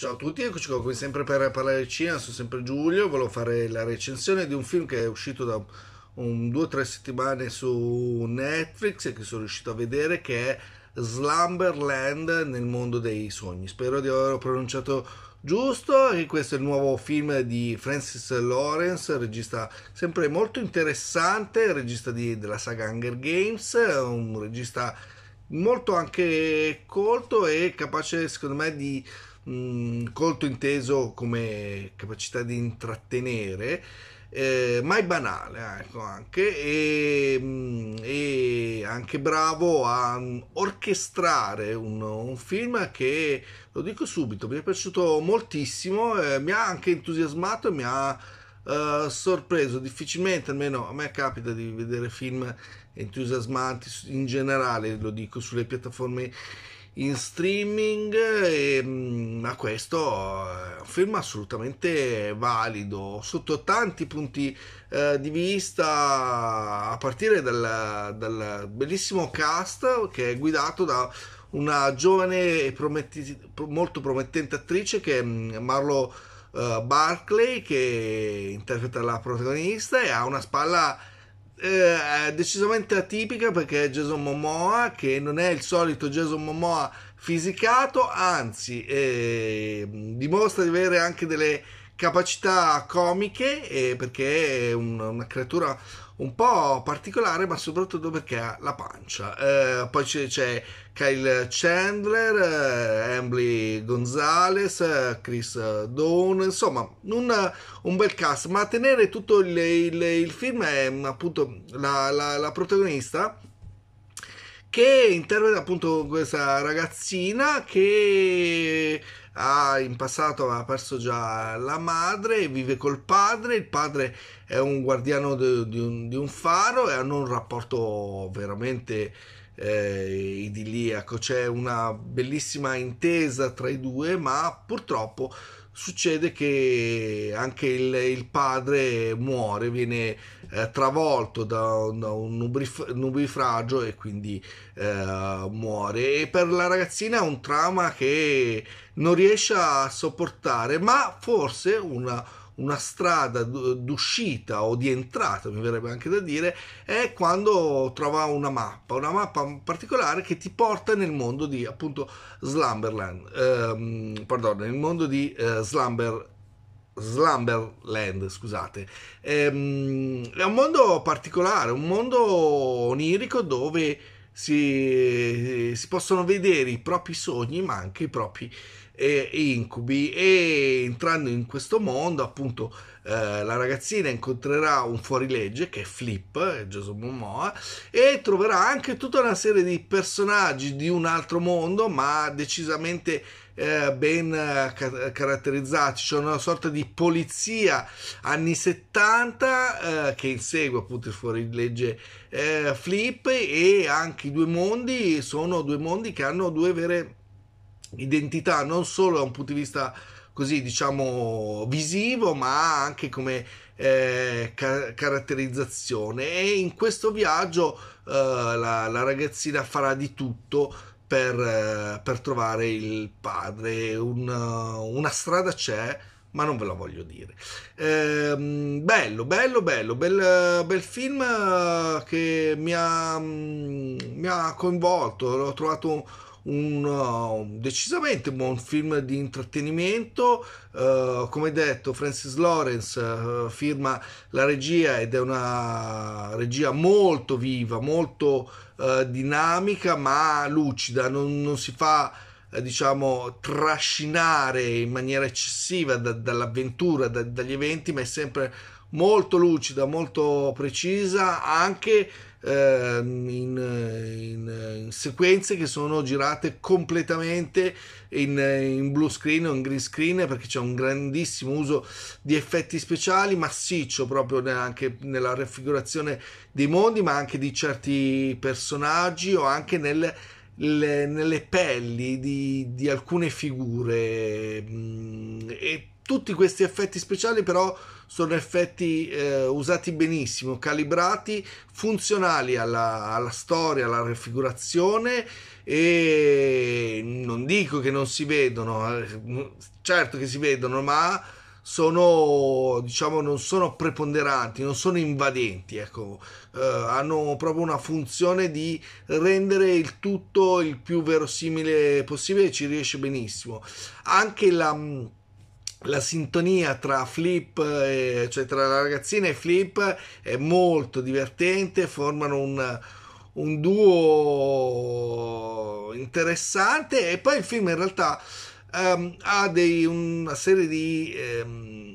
Ciao a tutti, eccoci qua come sempre per parlare di cinema, sono sempre Giulio, volevo fare la recensione di un film che è uscito da un, due o tre settimane su Netflix e che sono riuscito a vedere che è Slumberland nel mondo dei sogni. Spero di averlo pronunciato giusto e questo è il nuovo film di Francis Lawrence, regista sempre molto interessante, regista di, della saga Hunger Games, un regista molto anche colto e capace secondo me di colto inteso come capacità di intrattenere, eh, mai banale ecco, anche, e, mm, e, anche bravo a orchestrare un, un, film che, lo dico subito, mi è piaciuto moltissimo, eh, mi ha anche entusiasmato e mi ha eh, sorpreso, difficilmente almeno a me capita di vedere film entusiasmanti in generale, lo dico sulle piattaforme in streaming, e, mm, ma questo è un film assolutamente valido sotto tanti punti eh, di vista, a partire dal, dal bellissimo cast che è guidato da una giovane e prometti, molto promettente attrice che è mm, Marlo uh, Barclay che interpreta la protagonista e ha una spalla eh, decisamente atipica perché è Jason Momoa che non è il solito Jason Momoa fisicato, anzi eh, dimostra di avere anche delle capacità comiche eh, perché è un, una creatura un po' particolare, ma soprattutto perché ha la pancia. Eh, poi c'è, c'è, Kyle Chandler, eh, Emily Gonzalez, Chris Dawn, insomma un, un, bel cast, ma a tenere tutto il, il, il film è mm, appunto la, la, la protagonista che interpreta appunto questa ragazzina che ha, in passato aveva perso già la madre, vive col padre, il padre è un guardiano di, di, un, di un, faro e hanno un rapporto veramente eh, idilliaco, c'è una bellissima intesa tra i due, ma purtroppo succede che anche il, il padre muore, viene eh, travolto da, da un nubif- nubifragio e quindi eh, muore. E per la ragazzina è un trauma che non riesce a sopportare, ma forse una una strada d'uscita o di entrata, mi verrebbe anche da dire, è quando trova una mappa, una mappa particolare che ti porta nel mondo di appunto Slumberland, ehm, pardon, nel mondo di eh, Slumber Slumberland, scusate. Ehm, è, un mondo particolare, un mondo onirico dove si, si, possono vedere i propri sogni, ma anche i propri e, incubi e entrando in questo mondo appunto eh, la ragazzina incontrerà un fuorilegge che è Flip, Gesù eh, Momoa e troverà anche tutta una serie di personaggi di un altro mondo ma decisamente eh, ben eh, ca- caratterizzati, c'è una sorta di polizia anni 70 eh, che insegue appunto il fuorilegge eh, Flip e anche i due mondi sono due mondi che hanno due vere identità non solo da un punto di vista così diciamo visivo ma anche come eh, ca- caratterizzazione e in questo viaggio eh, la, la, ragazzina farà di tutto per, eh, per trovare il padre Un, eh, una strada c'è ma non ve la voglio dire ehm, bello bello bello bel, bel film eh, che mi ha, mm, mi ha coinvolto l'ho trovato un uh, decisamente buon film di intrattenimento. Uh, come detto, Francis Lawrence uh, firma la regia ed è una regia molto viva, molto uh, dinamica, ma lucida, non, non si fa eh, diciamo trascinare in maniera eccessiva da, dall'avventura, da, dagli eventi, ma è sempre molto lucida, molto precisa, anche Ehm, in, in, in, sequenze che sono girate completamente in, in blue screen o in green screen perché c'è un grandissimo uso di effetti speciali massiccio proprio anche nella raffigurazione dei mondi ma anche di certi personaggi o anche nel le, nelle pelli di, di alcune figure mm, e tutti questi effetti speciali però sono effetti eh, usati benissimo, calibrati, funzionali alla, alla, storia, alla raffigurazione e non dico che non si vedono, eh, certo che si vedono, ma sono, diciamo, non sono preponderanti, non sono invadenti, ecco. eh, hanno proprio una funzione di rendere il tutto il più verosimile possibile e ci riesce benissimo. Anche la la sintonia tra Flip, e, eh, cioè tra la ragazzina e Flip, è molto divertente, formano un, un duo interessante e poi il film in realtà um, ha dei, una serie di... Um,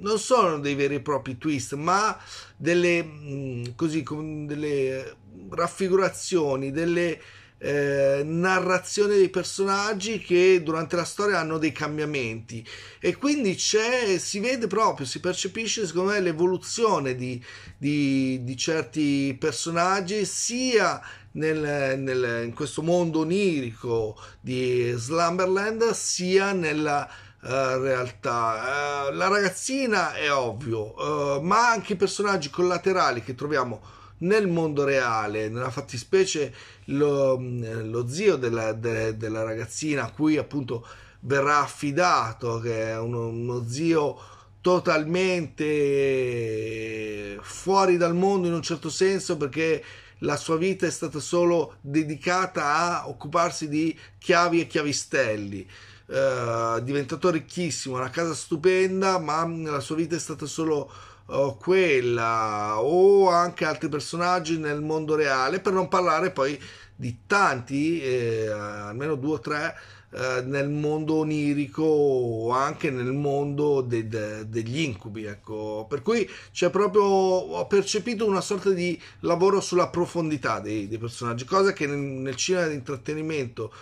non sono dei veri e propri twist, ma delle, mm, così, delle raffigurazioni, delle eh, narrazione dei personaggi che durante la storia hanno dei cambiamenti e quindi c'è, si vede proprio, si percepisce secondo me l'evoluzione di, di, di certi personaggi sia nel, nel, in questo mondo onirico di Slumberland sia nella uh, realtà. Uh, la ragazzina è ovvio, uh, ma anche i personaggi collaterali che troviamo nel mondo reale, nella fattispecie lo, lo zio della, de, della, ragazzina a cui appunto verrà affidato, che è uno, uno zio totalmente fuori dal mondo in un certo senso perché la sua vita è stata solo dedicata a occuparsi di chiavi e chiavistelli. Uh, diventato ricchissimo, una casa stupenda, ma la sua vita è stata solo o quella o anche altri personaggi nel mondo reale, per non parlare poi di tanti, eh, almeno due o tre, eh, nel mondo onirico o anche nel mondo de- de- degli incubi. Ecco. Per cui c'è proprio, ho percepito una sorta di lavoro sulla profondità dei, dei personaggi, cosa che nel, nel cinema di intrattenimento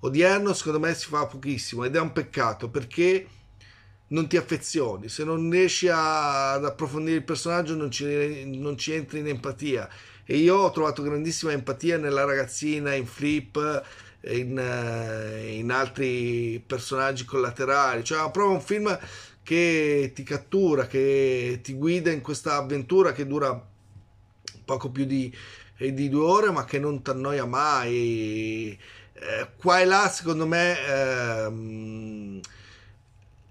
odierno secondo me si fa pochissimo ed è un peccato perché non ti affezioni, se non riesci a, ad approfondire il personaggio non ci, non ci, entri in empatia. E io ho trovato grandissima empatia nella ragazzina in Flip, in, eh, in altri personaggi collaterali. Cioè, proprio un film che ti cattura, che ti guida in questa avventura che dura poco più di, eh, di due ore, ma che non ti annoia mai. Eh, qua e là, secondo me... Ehm,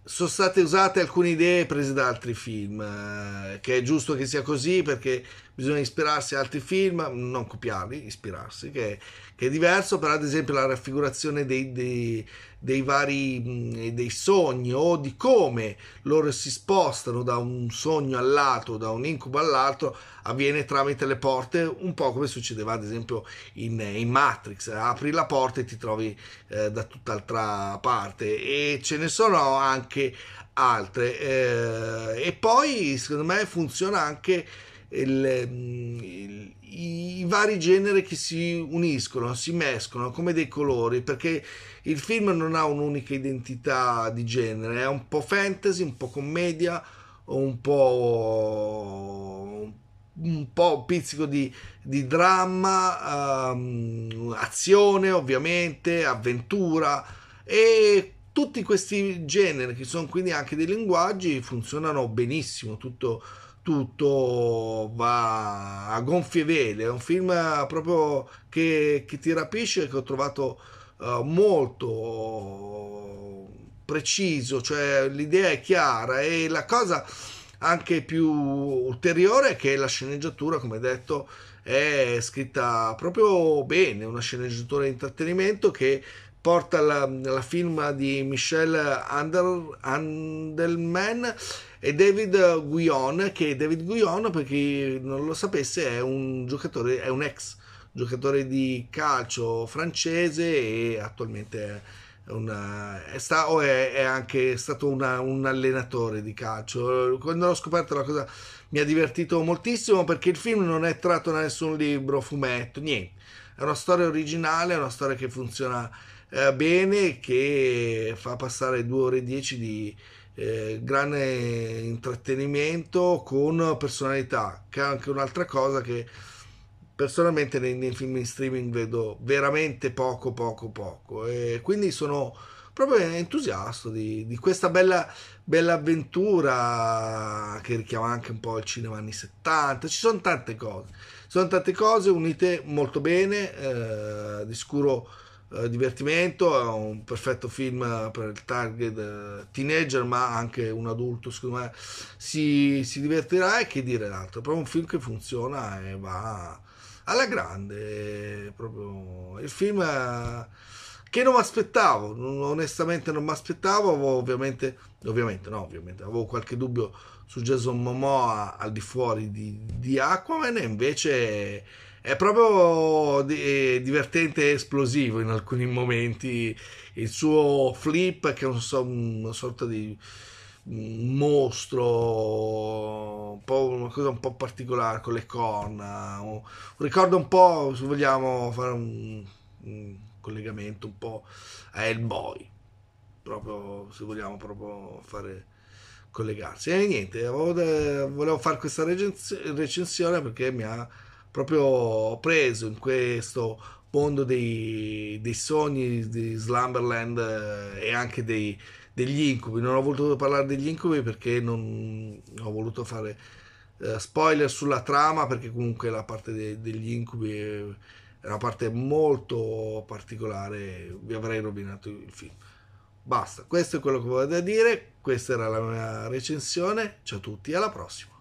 sono state usate alcune idee prese da altri film, eh, che è giusto che sia così perché bisogna ispirarsi a altri film, non copiarli, ispirarsi, che, che è diverso però ad esempio la raffigurazione dei, dei, dei vari dei sogni o di come loro si spostano da un sogno all'altro, da un incubo all'altro, avviene tramite le porte, un po' come succedeva ad esempio in, in Matrix, apri la porta e ti trovi eh, da tutt'altra parte e ce ne sono anche altre eh, e poi secondo me funziona anche il, ehm, il, i vari generi che si uniscono, si mescolano come dei colori, perché il film non ha un'unica identità di genere, è un po' fantasy, un po' commedia, un po', un po pizzico di, di dramma, um, azione ovviamente, avventura e tutti questi generi che sono quindi anche dei linguaggi funzionano benissimo, tutto, tutto va a gonfie vele. È un film proprio che, che ti rapisce, che ho trovato uh, molto preciso, cioè l'idea è chiara e la cosa anche più ulteriore è che la sceneggiatura, come detto, è scritta proprio bene, una sceneggiatura di intrattenimento che porta la, alla film di Michel Ander, Andelman e David Guion, che David Guion, per chi non lo sapesse, è un giocatore, è un ex giocatore di calcio francese e attualmente è, una, è, sta, oh, è, è anche stato una, un allenatore di calcio. Quando l'ho scoperto la cosa mi ha divertito moltissimo perché il film non è tratto da nessun libro, fumetto, niente. È una storia originale, è una storia che funziona eh, bene, che fa passare due ore e dieci di, eh, grande intrattenimento con personalità, che è anche un'altra cosa che personalmente nei, nei, film in streaming vedo veramente poco, poco, poco. E quindi sono proprio entusiasto di, di questa bella, bella, avventura che richiama anche un po' il cinema anni 70. Ci sono tante cose, sono tante cose unite molto bene, eh, di scuro. Eh, divertimento, è un perfetto film per il target eh, teenager, ma anche un adulto, secondo me, si, si divertirà e che dire l'altro. È proprio un film che funziona e va alla grande. Eh, proprio il film che non mi aspettavo, onestamente non mi aspettavo, ovviamente, ovviamente no, ovviamente avevo qualche dubbio su Jason Momoa al di fuori di, di Aquaman e invece è proprio eh, divertente e esplosivo in alcuni momenti il suo flip che è un so, una sorta di mostro, un po', una cosa un po' particolare con le corna. Un ricordo un po', se vogliamo fare un, un collegamento un po' a Hellboy, proprio se vogliamo proprio fare collegarsi. E niente, volevo fare questa recensione perché mi ha proprio preso in questo mondo dei, dei sogni di Slumberland eh, e anche dei, degli incubi. Non ho voluto parlare degli incubi perché non ho voluto fare eh, spoiler sulla trama perché comunque la parte de, degli incubi è una parte molto particolare, vi avrei rovinato il film. Basta, questo è quello che volevo dire, questa era la mia recensione, ciao a tutti, alla prossima.